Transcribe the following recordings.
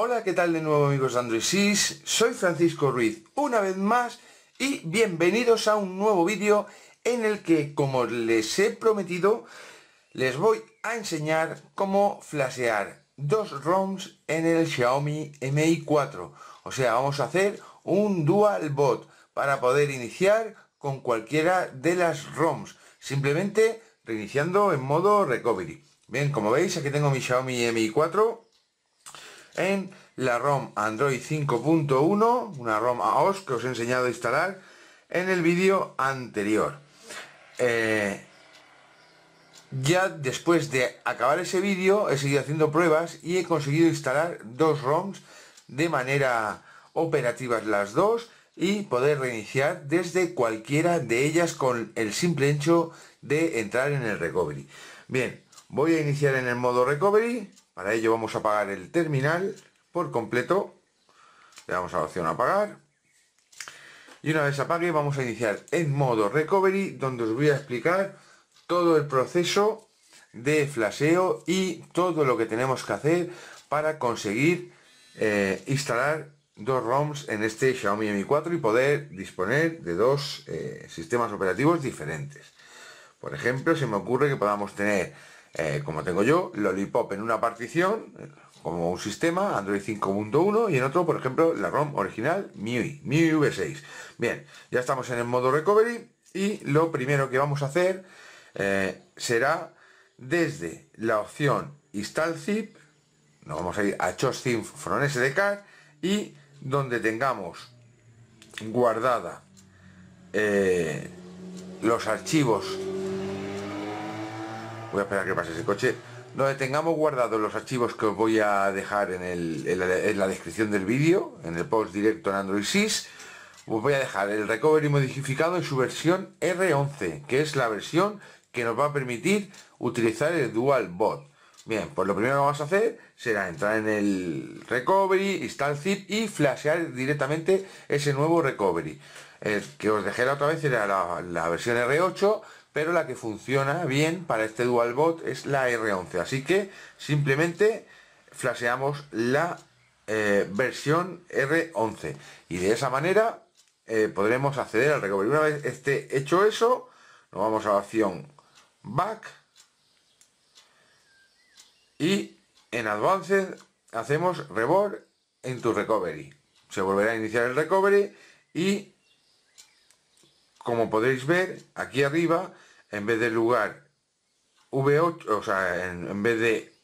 Hola, ¿qué tal de nuevo amigos de Android Soy Francisco Ruiz una vez más y bienvenidos a un nuevo vídeo en el que, como les he prometido, les voy a enseñar cómo flashear dos ROMs en el Xiaomi Mi 4. O sea, vamos a hacer un dual bot para poder iniciar con cualquiera de las ROMs, simplemente reiniciando en modo recovery. Bien, como veis, aquí tengo mi Xiaomi Mi 4 en la ROM Android 5.1, una ROM AOS que os he enseñado a instalar en el vídeo anterior. Eh, ya después de acabar ese vídeo he seguido haciendo pruebas y he conseguido instalar dos ROMs de manera operativa las dos y poder reiniciar desde cualquiera de ellas con el simple hecho de entrar en el recovery. Bien, voy a iniciar en el modo recovery para ello vamos a apagar el terminal por completo. Le damos a la opción apagar. Y una vez apague vamos a iniciar en modo recovery donde os voy a explicar todo el proceso de flasheo y todo lo que tenemos que hacer para conseguir eh, instalar dos ROMs en este Xiaomi Mi 4 y poder disponer de dos eh, sistemas operativos diferentes. Por ejemplo, se me ocurre que podamos tener eh, como tengo yo, Lollipop en una partición, como un sistema, Android 5.1 y en otro, por ejemplo, la ROM original MIUI, MIUI V6. Bien, ya estamos en el modo recovery y lo primero que vamos a hacer eh, será desde la opción install zip, nos vamos a ir a choose zip from SDK y donde tengamos guardada eh, los archivos voy a esperar que pase ese coche donde tengamos guardados los archivos que os voy a dejar en, la, descripción del vídeo, en el post directo en Android 6, os voy a dejar el recovery modificado en su versión R11, que es la versión que nos va a permitir utilizar el Dual Bot. Bien, pues lo primero que vamos a hacer será entrar en el recovery, install zip y flashear directamente ese nuevo recovery. El que os dejé la otra vez era la, la versión R8 pero la que funciona bien para este dual DualBot es la R11. Así que simplemente flasheamos la eh, versión R11 y de esa manera eh, podremos acceder al recovery. Una vez esté hecho eso, nos vamos a la opción Back y en Advanced hacemos reboot en tu recovery. Se volverá a iniciar el recovery y como podéis ver, aquí arriba, en vez del lugar V8, o sea, en, vez de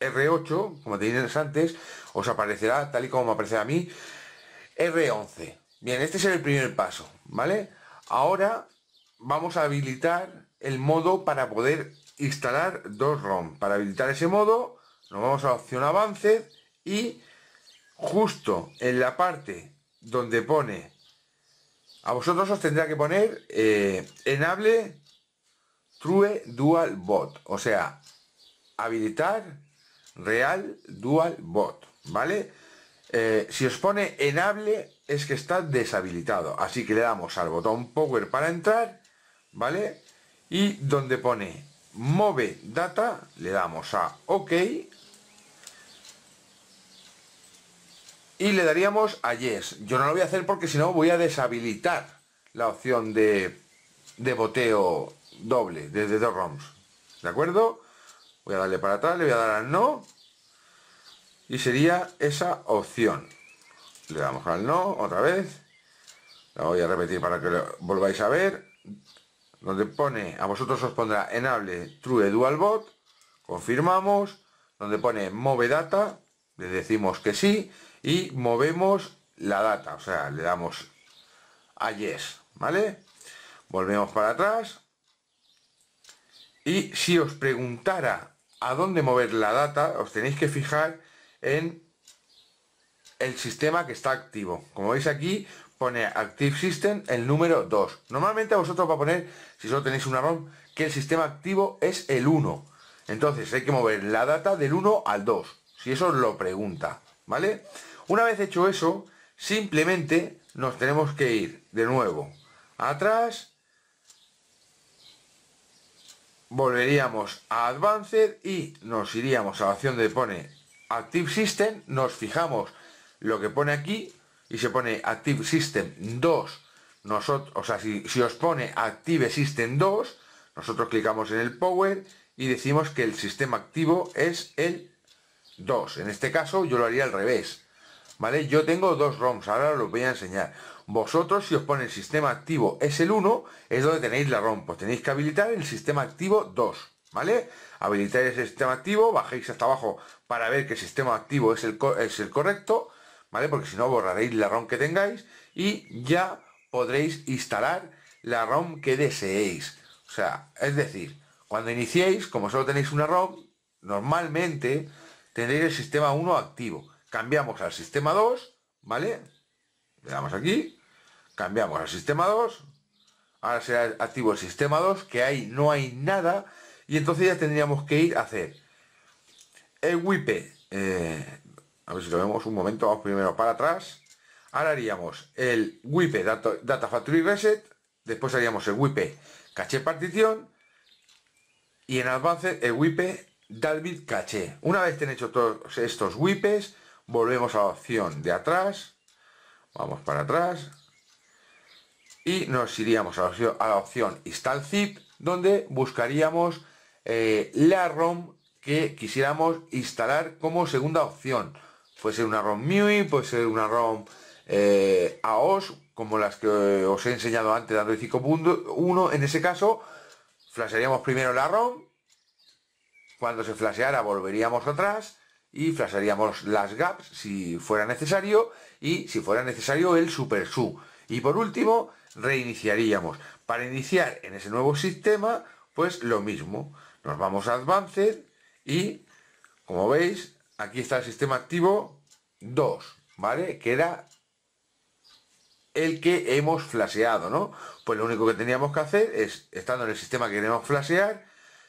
R8, como tenéis antes, os aparecerá, tal y como me aparece a mí, R11. Bien, este es el primer paso, ¿vale? Ahora vamos a habilitar el modo para poder instalar dos ROM. Para habilitar ese modo, nos vamos a la opción avance y justo en la parte donde pone a vosotros os tendrá que poner eh, enable true dual bot, o sea, habilitar real dual bot, ¿vale? Eh, si os pone enable es que está deshabilitado, así que le damos al botón power para entrar, ¿vale? Y donde pone move data, le damos a ok, y le daríamos a yes. Yo no lo voy a hacer porque si no voy a deshabilitar la opción de, de boteo doble desde dos ROMs. ¿De acuerdo? Voy a darle para atrás, le voy a dar al no. Y sería esa opción. Le damos al no otra vez. La voy a repetir para que lo volváis a ver. Donde pone, a vosotros os pondrá enable true dual bot. Confirmamos. Donde pone move data, le decimos que sí y movemos la data, o sea, le damos a yes, ¿vale? Volvemos para atrás y si os preguntara a dónde mover la data, os tenéis que fijar en el sistema que está activo. Como veis aquí, pone Active System el número 2. Normalmente a vosotros va a poner, si solo tenéis una ROM, que el sistema activo es el 1. Entonces hay que mover la data del 1 al 2, si eso os lo pregunta, ¿vale? Una vez hecho eso, simplemente nos tenemos que ir de nuevo atrás. Volveríamos a Advanced y nos iríamos a la opción donde pone Active System. Nos fijamos lo que pone aquí y se pone Active System 2. Nosotros, o sea, si, si os pone Active System 2, nosotros clicamos en el Power y decimos que el sistema activo es el 2. En este caso yo lo haría al revés. ¿vale? Yo tengo dos ROMs, ahora os los voy a enseñar. Vosotros, si os pone el sistema activo es el 1, es donde tenéis la ROM, pues tenéis que habilitar el sistema activo 2, ¿vale? Habilitáis el sistema activo, bajéis hasta abajo para ver que el sistema activo es el, es el correcto, ¿vale? Porque si no, borraréis la ROM que tengáis y ya podréis instalar la ROM que deseéis. O sea, es decir, cuando iniciéis, como solo tenéis una ROM, normalmente tendréis el sistema 1 activo cambiamos al sistema 2, ¿vale? Le damos aquí, cambiamos al sistema 2, ahora será activo el sistema 2, que ahí no hay nada, y entonces ya tendríamos que ir a hacer el WIPE, eh, a ver si lo vemos un momento, vamos primero para atrás, ahora haríamos el WIPE Data, Factory Reset, después haríamos el WIPE Caché Partición, y en avance el WIPE david Caché. Una vez que hecho todos estos WIPES, volvemos a la opción de atrás, vamos para atrás, y nos iríamos a la opción, Install Zip, donde buscaríamos eh, la ROM que quisiéramos instalar como segunda opción. Puede ser una ROM MIUI, puede ser una ROM eh, AOS, como las que os he enseñado antes, dando 5.1. En ese caso, flashearíamos primero la ROM. Cuando se flasheara, volveríamos atrás y flasharíamos las gaps si fuera necesario y si fuera necesario el super su y por último reiniciaríamos para iniciar en ese nuevo sistema pues lo mismo nos vamos a advanced y como veis aquí está el sistema activo 2 vale que era el que hemos flasheado no pues lo único que teníamos que hacer es estando en el sistema que queremos flashear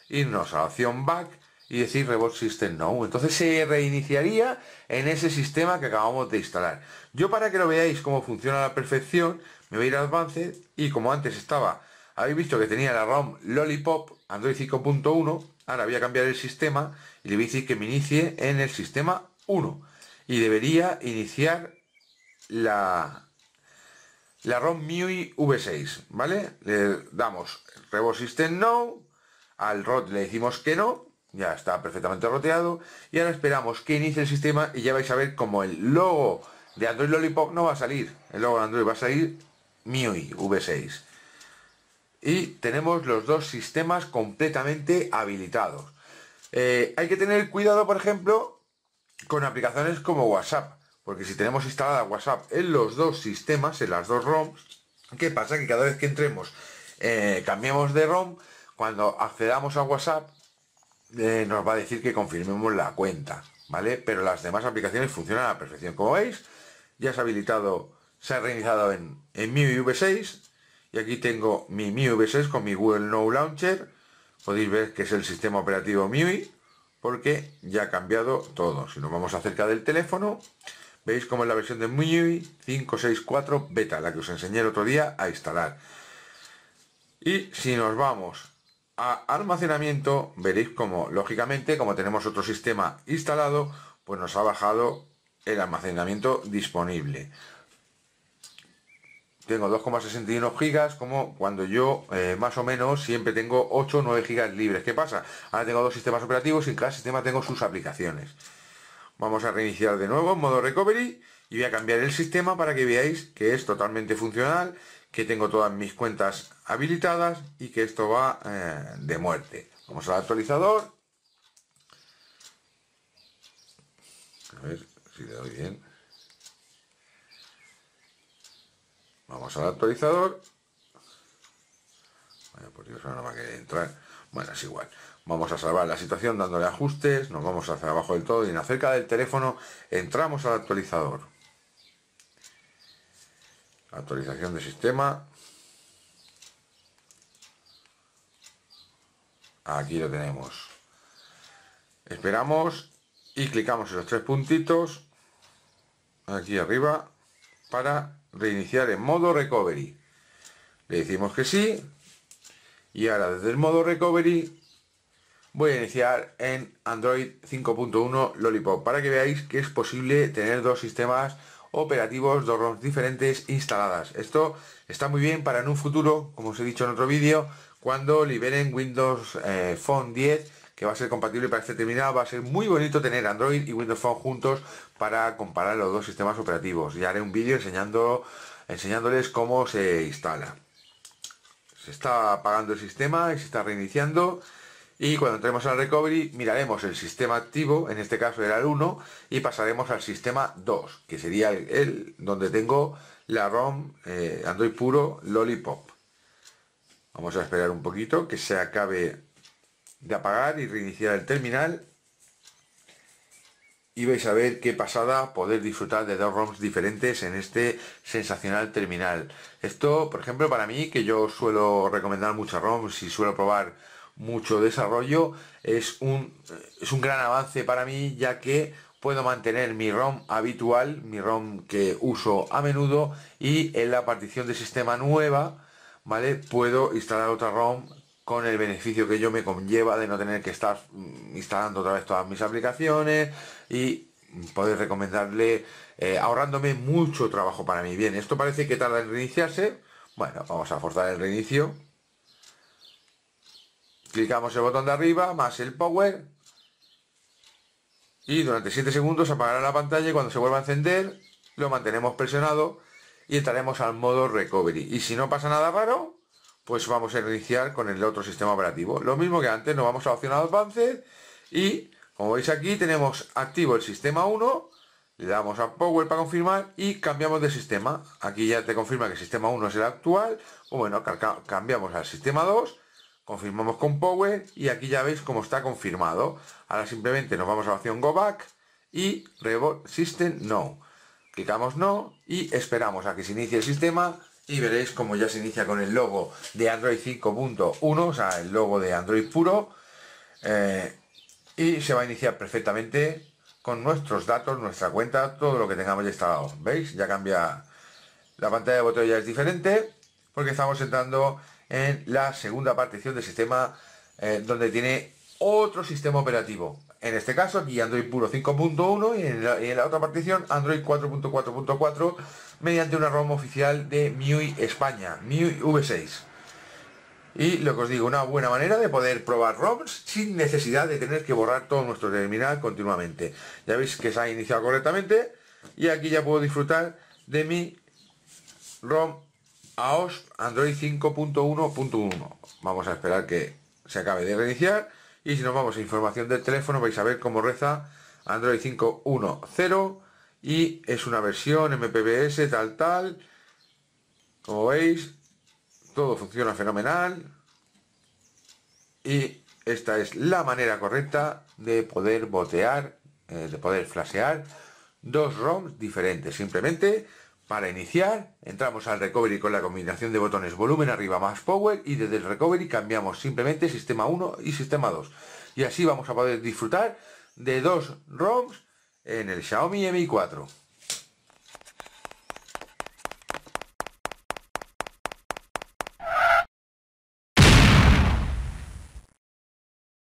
irnos a la opción back y decir Reboot System No. Entonces se reiniciaría en ese sistema que acabamos de instalar. Yo para que lo veáis cómo funciona a la perfección, me voy a ir a Advanced y como antes estaba, habéis visto que tenía la ROM Lollipop Android 5.1, ahora voy a cambiar el sistema y le voy a decir que me inicie en el sistema 1 y debería iniciar la, la ROM MIUI V6, ¿vale? Le damos Reboot System No, al ROT le decimos que no ya está perfectamente roteado y ahora esperamos que inicie el sistema y ya vais a ver como el logo de Android Lollipop no va a salir el logo de Android va a salir MIUI V6 y tenemos los dos sistemas completamente habilitados eh, hay que tener cuidado por ejemplo con aplicaciones como WhatsApp porque si tenemos instalada WhatsApp en los dos sistemas en las dos ROMs ¿qué pasa? que cada vez que entremos eh, cambiamos de ROM cuando accedamos a WhatsApp eh, nos va a decir que confirmemos la cuenta, ¿vale? Pero las demás aplicaciones funcionan a la perfección. Como veis, ya se ha habilitado, se ha realizado en, en MIUI V6 y aquí tengo mi MIUI V6 con mi Google no Launcher. Podéis ver que es el sistema operativo MIUI porque ya ha cambiado todo. Si nos vamos acerca del teléfono, veis como es la versión de MIUI 564 beta, la que os enseñé el otro día a instalar. Y si nos vamos a almacenamiento, veréis como, lógicamente, como tenemos otro sistema instalado, pues nos ha bajado el almacenamiento disponible. Tengo 2,61 gigas, como cuando yo eh, más o menos siempre tengo 8 o 9 gigas libres. ¿Qué pasa? Ahora tengo dos sistemas operativos y en cada sistema tengo sus aplicaciones. Vamos a reiniciar de nuevo en modo recovery y voy a cambiar el sistema para que veáis que es totalmente funcional que tengo todas mis cuentas habilitadas y que esto va eh, de muerte. Vamos al actualizador. A ver si bien. Vamos al actualizador. Bueno, es igual. Vamos a salvar la situación dándole ajustes. Nos vamos hacia abajo del todo y en acerca del teléfono entramos al actualizador. Actualización de sistema. Aquí lo tenemos. Esperamos y clicamos en los tres puntitos aquí arriba para reiniciar en modo recovery. Le decimos que sí. Y ahora desde el modo recovery voy a iniciar en Android 5.1 Lollipop para que veáis que es posible tener dos sistemas operativos dos ROMs diferentes instaladas. Esto está muy bien para en un futuro, como os he dicho en otro vídeo, cuando liberen Windows eh, Phone 10 que va a ser compatible para este terminal, va a ser muy bonito tener Android y Windows Phone juntos para comparar los dos sistemas operativos. Ya haré un vídeo enseñando, enseñándoles cómo se instala. Se está apagando el sistema y se está reiniciando y cuando entremos al recovery miraremos el sistema activo, en este caso era el 1, y pasaremos al sistema 2, que sería el, donde tengo la ROM eh, Android puro Lollipop. Vamos a esperar un poquito que se acabe de apagar y reiniciar el terminal. Y vais a ver qué pasada poder disfrutar de dos ROMs diferentes en este sensacional terminal. Esto, por ejemplo, para mí, que yo suelo recomendar muchas ROMs y suelo probar mucho desarrollo. Es un, eh, es un gran avance para mí ya que puedo mantener mi ROM habitual, mi ROM que uso a menudo y en la partición de sistema nueva, ¿vale? Puedo instalar otra ROM con el beneficio que yo me conlleva de no tener que estar mm, instalando otra vez todas mis aplicaciones y poder recomendarle eh, ahorrándome mucho trabajo para mí. Bien, esto parece que tarda en reiniciarse. Bueno, vamos a forzar el reinicio. Clicamos el botón de arriba, más el power. Y durante 7 segundos apagará la pantalla y cuando se vuelva a encender, lo mantenemos presionado y estaremos al modo recovery. Y si no pasa nada raro, pues vamos a iniciar con el otro sistema operativo. Lo mismo que antes, nos vamos a opción Advanced y como veis aquí tenemos activo el sistema 1, le damos a Power para confirmar y cambiamos de sistema. Aquí ya te confirma que el sistema 1 es el actual, pues bueno, cambiamos al sistema 2 confirmamos con Power y aquí ya veis cómo está confirmado. Ahora simplemente nos vamos a la opción Go Back y Reboot System No. Clicamos No y esperamos a que se inicie el sistema y veréis como ya se inicia con el logo de Android 5.1, o sea, el logo de Android puro. Eh, y se va a iniciar perfectamente con nuestros datos, nuestra cuenta, todo lo que tengamos ya instalado. ¿Veis? Ya cambia la pantalla de botella es diferente porque estamos entrando en la segunda partición del sistema eh, donde tiene otro sistema operativo. En este caso aquí Android puro 5.1 y, y, en la otra partición Android 4.4.4 mediante una ROM oficial de MIUI España, MIUI V6. Y lo que os digo, una buena manera de poder probar ROMs sin necesidad de tener que borrar todo nuestro terminal continuamente. Ya veis que se ha iniciado correctamente y aquí ya puedo disfrutar de mi ROM AOS Android 5.1.1. Vamos a esperar que se acabe de reiniciar y si nos vamos a información del teléfono vais a ver cómo reza Android 5.1.0 y es una versión MPBS tal tal. Como veis, todo funciona fenomenal y esta es la manera correcta de poder botear, eh, de poder flashear dos ROMs diferentes. Simplemente para iniciar, entramos al recovery con la combinación de botones volumen arriba más power y desde el recovery cambiamos simplemente sistema 1 y sistema 2. Y así vamos a poder disfrutar de dos ROMs en el Xiaomi Mi 4.